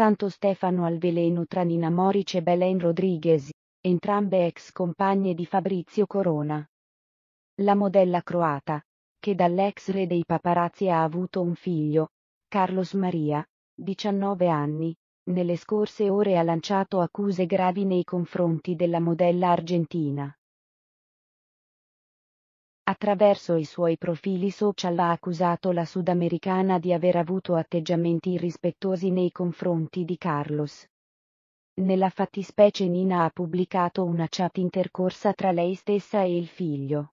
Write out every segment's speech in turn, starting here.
Santo Stefano al veleno tra Nina Morice e Belen Rodriguez, entrambe ex compagne di Fabrizio Corona. La modella croata, che dall'ex re dei paparazzi ha avuto un figlio, Carlos Maria, 19 anni, nelle scorse ore ha lanciato accuse gravi nei confronti della modella argentina. Attraverso i suoi profili social ha accusato la sudamericana di aver avuto atteggiamenti irrispettosi nei confronti di Carlos. Nella fattispecie Nina ha pubblicato una chat intercorsa tra lei stessa e il figlio.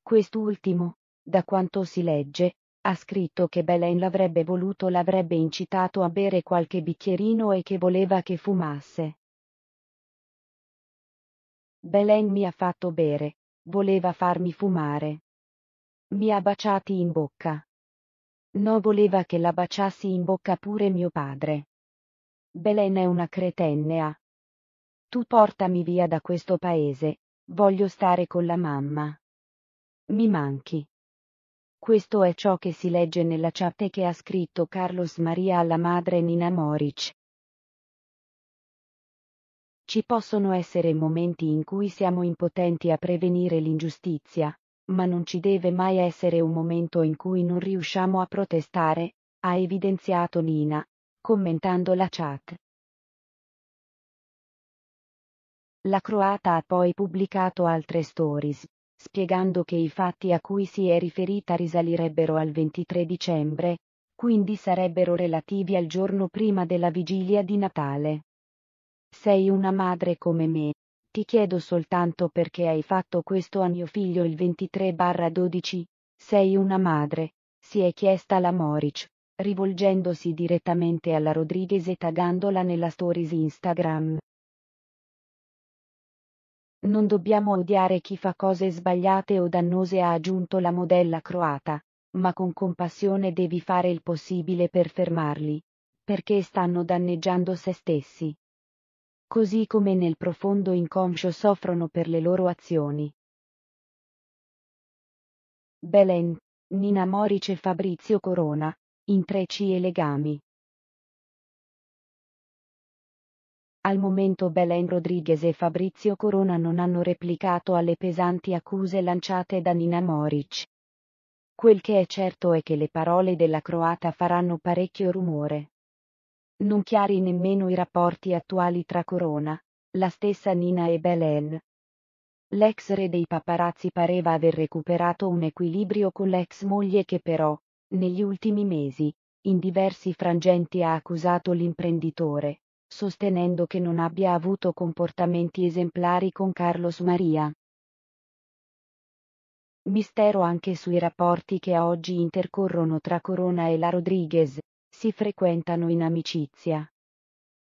Quest'ultimo, da quanto si legge, ha scritto che Belen l'avrebbe voluto l'avrebbe incitato a bere qualche bicchierino e che voleva che fumasse. Belen mi ha fatto bere, Voleva farmi fumare. Mi ha baciati in bocca. No voleva che la baciassi in bocca pure mio padre. Belen è una cretennea. Ah. Tu portami via da questo paese, voglio stare con la mamma. Mi manchi. Questo è ciò che si legge nella chat che ha scritto Carlos Maria alla madre Nina Moric, ci possono essere momenti in cui siamo impotenti a prevenire l'ingiustizia, ma non ci deve mai essere un momento in cui non riusciamo a protestare, ha evidenziato Nina, commentando la chat. La croata ha poi pubblicato altre stories, spiegando che i fatti a cui si è riferita risalirebbero al 23 dicembre, quindi sarebbero relativi al giorno prima della vigilia di Natale. Sei una madre come me. Ti chiedo soltanto perché hai fatto questo a mio figlio il 23-12. Sei una madre. Si è chiesta la Moric, rivolgendosi direttamente alla Rodriguez e taggandola nella stories Instagram. Non dobbiamo odiare chi fa cose sbagliate o dannose ha aggiunto la modella croata, ma con compassione devi fare il possibile per fermarli, perché stanno danneggiando se stessi così come nel profondo inconscio soffrono per le loro azioni. Belen, Nina Morice e Fabrizio Corona, Intrecci e legami. Al momento Belen Rodriguez e Fabrizio Corona non hanno replicato alle pesanti accuse lanciate da Nina Moric. Quel che è certo è che le parole della croata faranno parecchio rumore. Non chiari nemmeno i rapporti attuali tra Corona, la stessa Nina e Belen. L'ex re dei paparazzi pareva aver recuperato un equilibrio con l'ex moglie che però, negli ultimi mesi, in diversi frangenti ha accusato l'imprenditore, sostenendo che non abbia avuto comportamenti esemplari con Carlos Maria. Mistero anche sui rapporti che oggi intercorrono tra Corona e la Rodriguez, si frequentano in amicizia.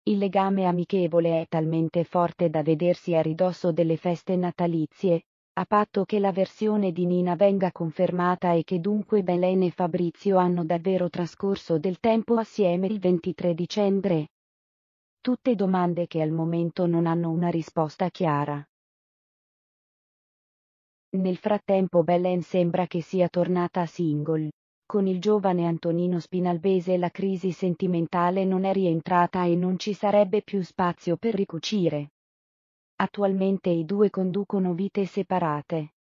Il legame amichevole è talmente forte da vedersi a ridosso delle feste natalizie, a patto che la versione di Nina venga confermata e che dunque Belen e Fabrizio hanno davvero trascorso del tempo assieme il 23 dicembre. Tutte domande che al momento non hanno una risposta chiara. Nel frattempo Belen sembra che sia tornata single. Con il giovane Antonino Spinalbese la crisi sentimentale non è rientrata e non ci sarebbe più spazio per ricucire. Attualmente i due conducono vite separate.